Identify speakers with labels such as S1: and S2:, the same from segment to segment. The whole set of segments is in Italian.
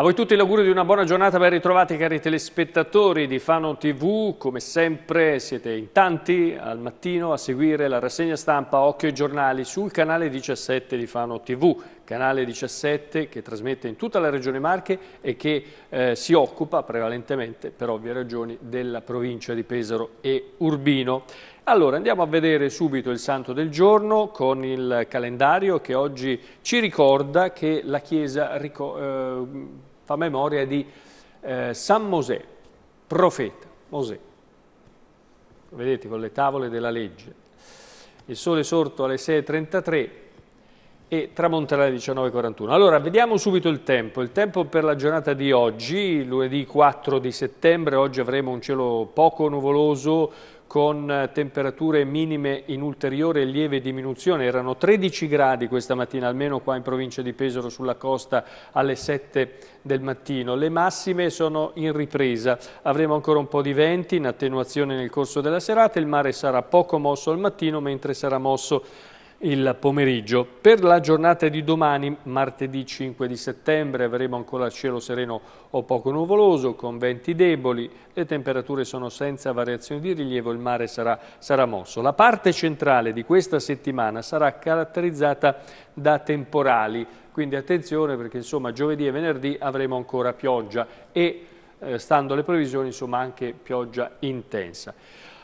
S1: A voi tutti l'augurio di una buona giornata, ben ritrovati cari telespettatori di Fano TV, come sempre siete in tanti al mattino a seguire la rassegna stampa Occhio ai giornali sul canale 17 di Fano TV, canale 17 che trasmette in tutta la regione Marche e che eh, si occupa prevalentemente per ovvie ragioni della provincia di Pesaro e Urbino. Allora andiamo a vedere subito il santo del giorno con il calendario che oggi ci ricorda che la Chiesa eh, fa memoria di eh, San Mosè, profeta Mosè. Vedete con le tavole della legge. Il sole sorto alle 6.33 e tramonterà alle 19.41. Allora, vediamo subito il tempo. Il tempo per la giornata di oggi, lunedì 4 di settembre, oggi avremo un cielo poco nuvoloso, con temperature minime in ulteriore lieve diminuzione, erano 13 gradi questa mattina, almeno qua in provincia di Pesaro sulla costa alle 7 del mattino. Le massime sono in ripresa, avremo ancora un po' di venti in attenuazione nel corso della serata, il mare sarà poco mosso al mattino mentre sarà mosso il pomeriggio. Per la giornata di domani, martedì 5 di settembre, avremo ancora cielo sereno o poco nuvoloso, con venti deboli, le temperature sono senza variazioni di rilievo, il mare sarà, sarà mosso. La parte centrale di questa settimana sarà caratterizzata da temporali, quindi attenzione perché insomma giovedì e venerdì avremo ancora pioggia e eh, stando alle previsioni insomma anche pioggia intensa.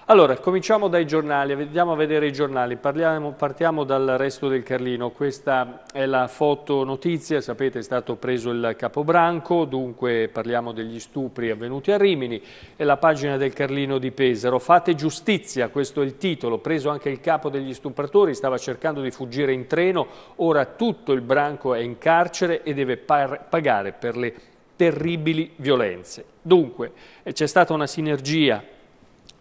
S1: Allora, cominciamo dai giornali, andiamo a vedere i giornali, Parliamo, partiamo dal resto del Carlino, questa è la foto notizia, sapete è stato preso il capobranco, dunque parliamo degli stupri avvenuti a Rimini è la pagina del Carlino di Pesaro, fate giustizia, questo è il titolo, preso anche il capo degli stupratori, stava cercando di fuggire in treno, ora tutto il branco è in carcere e deve pagare per le terribili violenze. Dunque, eh, c'è stata una sinergia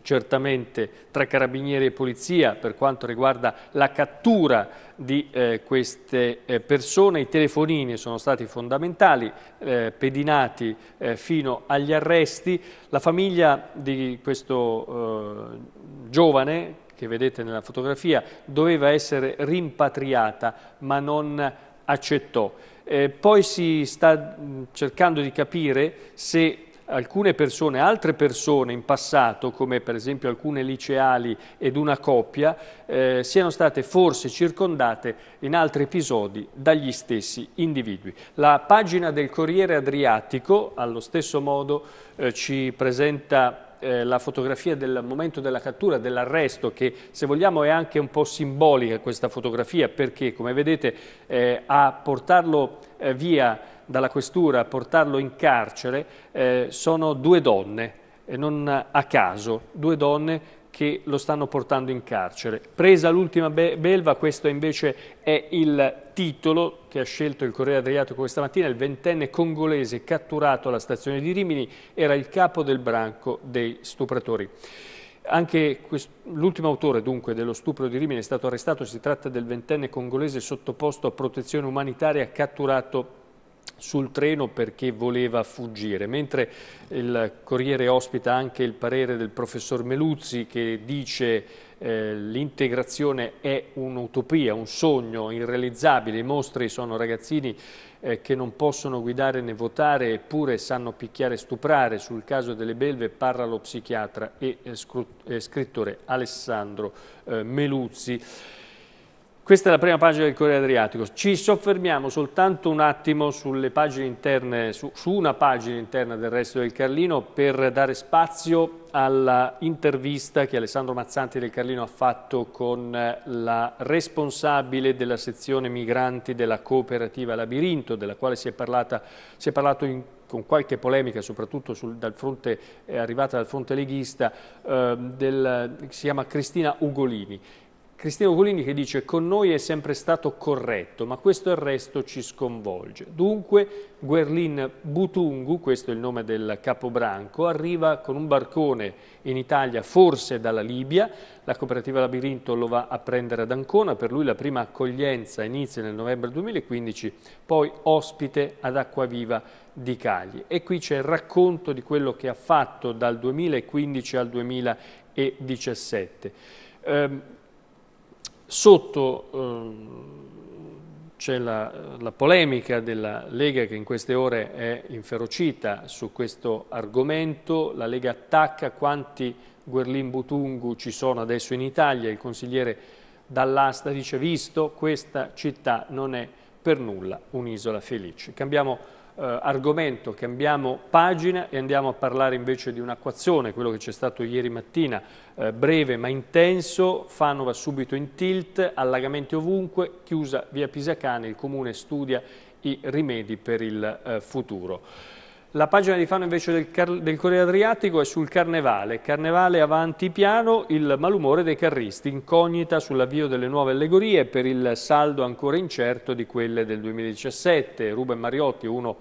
S1: certamente tra carabinieri e polizia per quanto riguarda la cattura di eh, queste eh, persone. I telefonini sono stati fondamentali, eh, pedinati eh, fino agli arresti. La famiglia di questo eh, giovane che vedete nella fotografia doveva essere rimpatriata ma non accettò. Eh, poi si sta mm, cercando di capire se alcune persone, altre persone in passato, come per esempio alcune liceali ed una coppia, eh, siano state forse circondate in altri episodi dagli stessi individui. La pagina del Corriere Adriatico, allo stesso modo, eh, ci presenta eh, la fotografia del momento della cattura, dell'arresto, che se vogliamo è anche un po' simbolica questa fotografia, perché come vedete eh, a portarlo eh, via dalla questura a portarlo in carcere eh, sono due donne, e non a caso, due donne che lo stanno portando in carcere. Presa l'ultima be belva, questo invece è il titolo che ha scelto il Corriere Adriatico questa mattina, il ventenne congolese catturato alla stazione di Rimini era il capo del branco dei stupratori. Anche l'ultimo autore dunque dello stupro di Rimini è stato arrestato, si tratta del ventenne congolese sottoposto a protezione umanitaria catturato sul treno perché voleva fuggire, mentre il Corriere ospita anche il parere del professor Meluzzi che dice eh, l'integrazione è un'utopia, un sogno irrealizzabile, i mostri sono ragazzini eh, che non possono guidare né votare eppure sanno picchiare e stuprare, sul caso delle belve parla lo psichiatra e eh, eh scrittore Alessandro eh, Meluzzi. Questa è la prima pagina del Corriere Adriatico. Ci soffermiamo soltanto un attimo sulle pagine interne, su, su una pagina interna del resto del Carlino per dare spazio all'intervista che Alessandro Mazzanti del Carlino ha fatto con la responsabile della sezione migranti della cooperativa Labirinto, della quale si è, parlata, si è parlato in con qualche polemica, soprattutto sul, dal fronte, arrivata dal fronte leghista, eh, del, si chiama Cristina Ugolini. Cristiano Colini che dice con noi è sempre stato corretto, ma questo arresto ci sconvolge. Dunque Guerlin Butungu, questo è il nome del capobranco, arriva con un barcone in Italia, forse dalla Libia, la cooperativa Labirinto lo va a prendere ad Ancona, per lui la prima accoglienza inizia nel novembre 2015, poi ospite ad Acquaviva di Cagli. E qui c'è il racconto di quello che ha fatto dal 2015 al 2017. Ehm, Sotto eh, c'è la, la, polemica della Lega che in queste ore è inferocita su questo argomento, la Lega attacca quanti Guerlin Butungu ci sono adesso in Italia, il consigliere dall'asta dice visto questa città non è per nulla un'isola felice. Cambiamo eh, argomento, cambiamo pagina e andiamo a parlare invece di un'acquazione, quello che c'è stato ieri mattina, eh, breve ma intenso, va subito in tilt, allagamenti ovunque, chiusa via Pisacane, il comune studia i rimedi per il eh, futuro. La pagina di Fano invece del, del Corriere Adriatico è sul Carnevale. Carnevale avanti piano, il malumore dei carristi, incognita sull'avvio delle nuove allegorie per il saldo ancora incerto di quelle del 2017. Ruben Mariotti, uno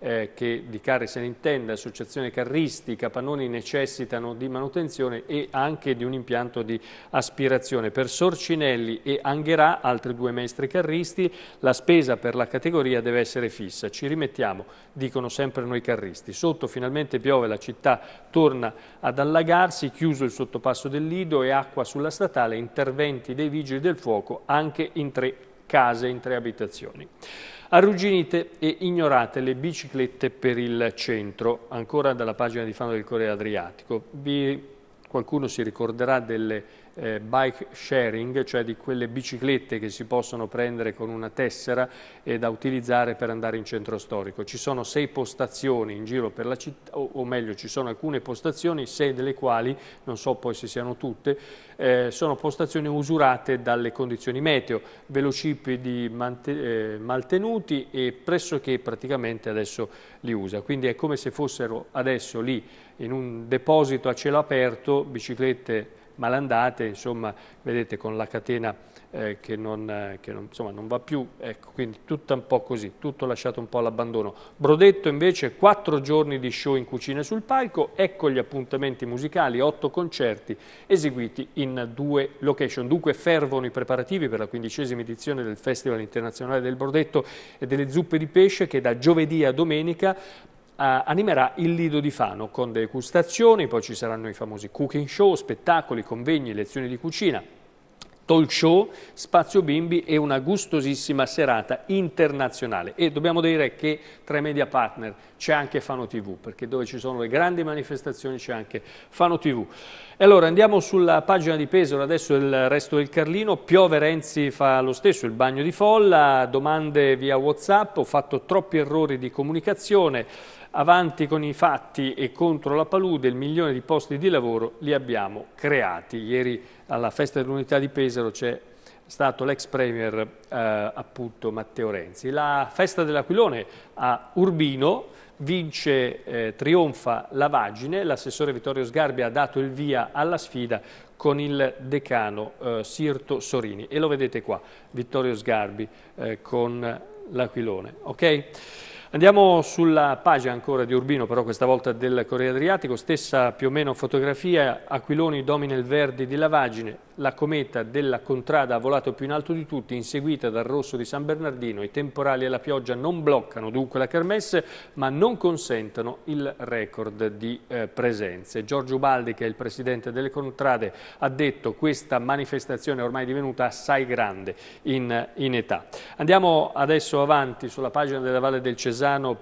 S1: eh, che di carri se ne intende, associazione carristi, capannoni necessitano di manutenzione e anche di un impianto di aspirazione. Per Sorcinelli e Angherà, altri due maestri carristi, la spesa per la categoria deve essere fissa. Ci rimettiamo, dicono sempre noi carristi. Sotto finalmente piove, la città torna ad allagarsi, chiuso il sottopasso del Lido e acqua sulla statale, interventi dei vigili del fuoco anche in tre case, in tre abitazioni. Arrugginite e ignorate le biciclette per il centro, ancora dalla pagina di Fano del Corriere Adriatico. Vi, qualcuno si ricorderà delle eh, bike sharing, cioè di quelle biciclette che si possono prendere con una tessera e da utilizzare per andare in centro storico. Ci sono sei postazioni in giro per la città, o, o meglio ci sono alcune postazioni, sei delle quali, non so poi se siano tutte, eh, sono postazioni usurate dalle condizioni meteo, velocipedi eh, maltenuti e pressoché praticamente adesso li usa. Quindi è come se fossero adesso lì in un deposito a cielo aperto biciclette malandate, insomma, vedete con la catena eh, che, non, eh, che non, insomma, non, va più, ecco, quindi tutto un po' così, tutto lasciato un po' all'abbandono. Brodetto invece quattro giorni di show in cucina sul palco, ecco gli appuntamenti musicali, otto concerti eseguiti in due location. Dunque fervono i preparativi per la quindicesima edizione del Festival Internazionale del Brodetto e delle zuppe di pesce che da giovedì a domenica animerà il Lido di Fano con degustazioni, poi ci saranno i famosi cooking show, spettacoli, convegni, lezioni di cucina, talk show, spazio bimbi e una gustosissima serata internazionale. E dobbiamo dire che tra i media partner c'è anche Fano TV, perché dove ci sono le grandi manifestazioni c'è anche Fano TV. E allora andiamo sulla pagina di Pesaro, adesso il resto del Carlino, piove Renzi fa lo stesso, il bagno di folla, domande via Whatsapp, ho fatto troppi errori di comunicazione, avanti con i fatti e contro la palude, il milione di posti di lavoro li abbiamo creati. Ieri alla festa dell'unità di Pesaro c'è stato l'ex premier eh, appunto Matteo Renzi. La festa dell'Aquilone a Urbino vince, eh, trionfa la Vagine, l'assessore Vittorio Sgarbi ha dato il via alla sfida con il decano eh, Sirto Sorini e lo vedete qua, Vittorio Sgarbi eh, con l'Aquilone. Okay? Andiamo sulla pagina ancora di Urbino, però questa volta del Corriere Adriatico, stessa più o meno fotografia, Aquiloni domina il verde di Lavagine, la cometa della contrada ha volato più in alto di tutti, inseguita dal rosso di San Bernardino, i temporali e la pioggia non bloccano dunque la Kermesse, ma non consentono il record di eh, presenze. Giorgio Baldi, che è il presidente delle contrade, ha detto che questa manifestazione è ormai divenuta assai grande in, in età. Andiamo adesso avanti sulla pagina della Valle del Cesare, Bolzano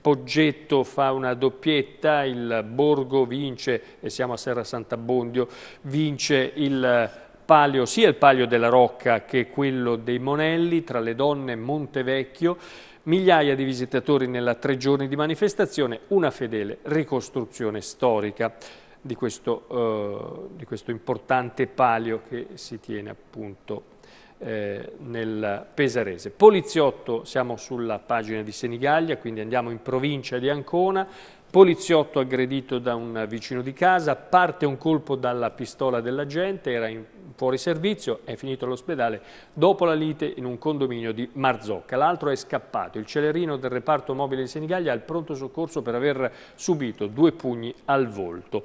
S1: Poggetto fa una doppietta, il Borgo vince, e siamo a Serra Sant'Abbondio, vince il palio, sia il palio della Rocca che quello dei Monelli, tra le donne Montevecchio, migliaia di visitatori nella tre giorni di manifestazione, una fedele ricostruzione storica di questo, eh, di questo importante palio che si tiene appunto eh, nel Pesarese. Poliziotto, siamo sulla pagina di Senigallia, quindi andiamo in provincia di Ancona, Poliziotto aggredito da un vicino di casa, parte un colpo dalla pistola dell'agente, era in, fuori servizio, è finito all'ospedale dopo la lite in un condominio di Marzocca. L'altro è scappato, il celerino del reparto mobile di Senigallia ha il pronto soccorso per aver subito due pugni al volto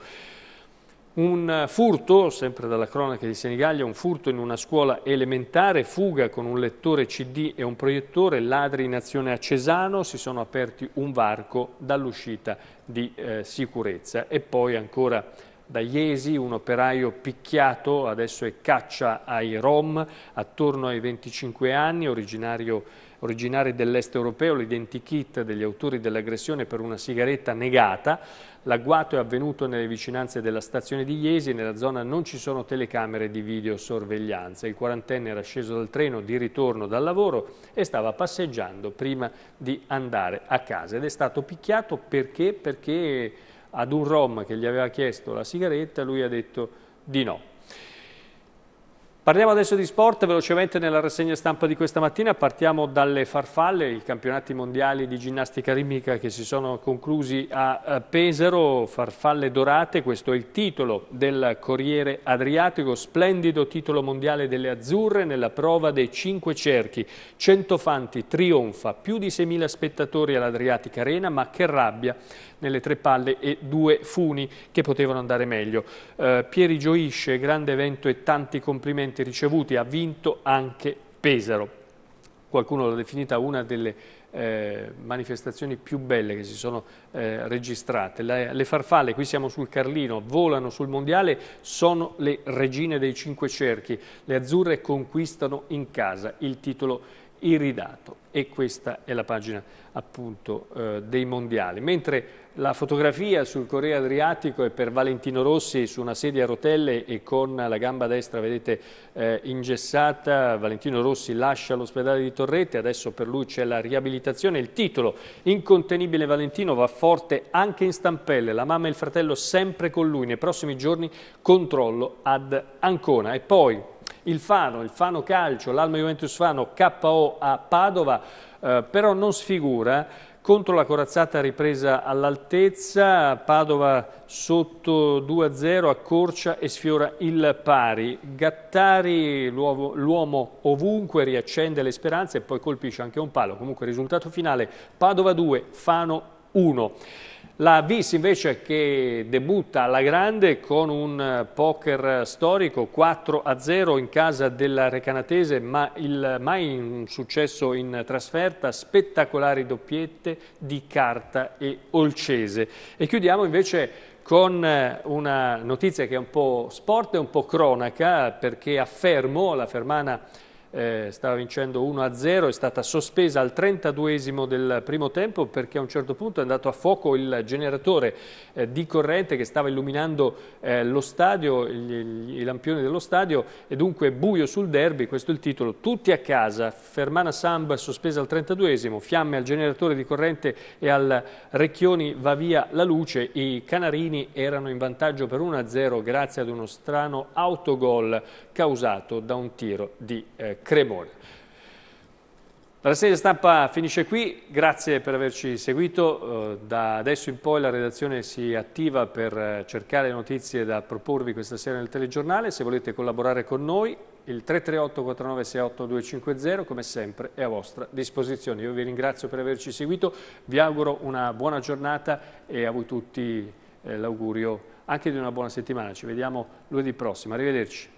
S1: un furto, sempre dalla cronaca di Senigallia, un furto in una scuola elementare, fuga con un lettore CD e un proiettore, ladri in azione a Cesano, si sono aperti un varco dall'uscita di eh, sicurezza. E poi ancora da Iesi, un operaio picchiato, adesso è caccia ai Rom, attorno ai 25 anni, originario di originari dell'est europeo, l'identikit degli autori dell'aggressione per una sigaretta negata. L'agguato è avvenuto nelle vicinanze della stazione di Iesi e nella zona non ci sono telecamere di videosorveglianza. Il quarantenne era sceso dal treno di ritorno dal lavoro e stava passeggiando prima di andare a casa ed è stato picchiato perché? Perché ad un rom che gli aveva chiesto la sigaretta lui ha detto di no. Parliamo adesso di sport, velocemente nella rassegna stampa di questa mattina partiamo dalle farfalle, i campionati mondiali di ginnastica ritmica che si sono conclusi a eh, Pesaro, farfalle dorate, questo è il titolo del Corriere Adriatico, splendido titolo mondiale delle azzurre nella prova dei cinque cerchi, 100 fanti, trionfa, più di 6.000 spettatori all'Adriatica Arena, ma che rabbia nelle tre palle e due funi che potevano andare meglio. Eh, Pieri gioisce, grande evento e tanti complimenti provvedimenti ricevuti, ha vinto anche Pesaro. Qualcuno l'ha definita una delle eh, manifestazioni più belle che si sono eh, registrate. Le, le, farfalle, qui siamo sul Carlino, volano sul Mondiale, sono le regine dei cinque cerchi. Le azzurre conquistano in casa il titolo iridato e questa è la pagina appunto eh, dei mondiali. Mentre la fotografia sul Corriere Adriatico è per Valentino Rossi su una sedia a rotelle e con la gamba destra vedete eh, ingessata, Valentino Rossi lascia l'ospedale di Torrete, adesso per lui c'è la riabilitazione, il titolo Incontenibile Valentino va forte anche in stampelle, la mamma e il fratello sempre con lui, nei prossimi giorni controllo ad Ancona e poi il Fano, il Fano Calcio, l'Alma Juventus Fano KO a Padova, eh, però non sfigura contro la corazzata ripresa all'altezza, Padova sotto 2-0, accorcia e sfiora il pari. Gattari, l'uomo ovunque, riaccende le speranze e poi colpisce anche un palo. Comunque risultato finale, Padova 2, Fano 1. 1. La Vis invece che debutta alla grande con un poker storico 4-0 in casa della Recanatese, ma il, mai un successo in trasferta, spettacolari doppiette di Carta e Olcese. E chiudiamo invece con eh, una notizia che è un po' sport e un po' cronaca perché a Fermo, la Fermana eh, stava vincendo 1-0, è stata sospesa al 32 esimo del primo tempo perché a un certo punto è andato a fuoco il generatore eh, di corrente che stava illuminando eh, lo stadio, i lampioni dello stadio e dunque buio sul derby, questo è il titolo, tutti a casa, Fermana Samba sospesa al 32 esimo fiamme al generatore di corrente e al Recchioni va via la luce, i Canarini erano in vantaggio per 1-0 grazie ad uno strano autogol causato da un tiro di eh, Cremona. La rassegna stampa finisce qui, grazie per averci seguito, eh, da adesso in poi la redazione si attiva per eh, cercare notizie da proporvi questa sera nel telegiornale, se volete collaborare con noi il 338 4968 250 come sempre è a vostra disposizione. Io vi ringrazio per averci seguito, vi auguro una buona giornata e a voi tutti eh, l'augurio anche di una buona settimana, ci vediamo lunedì prossimo, arrivederci.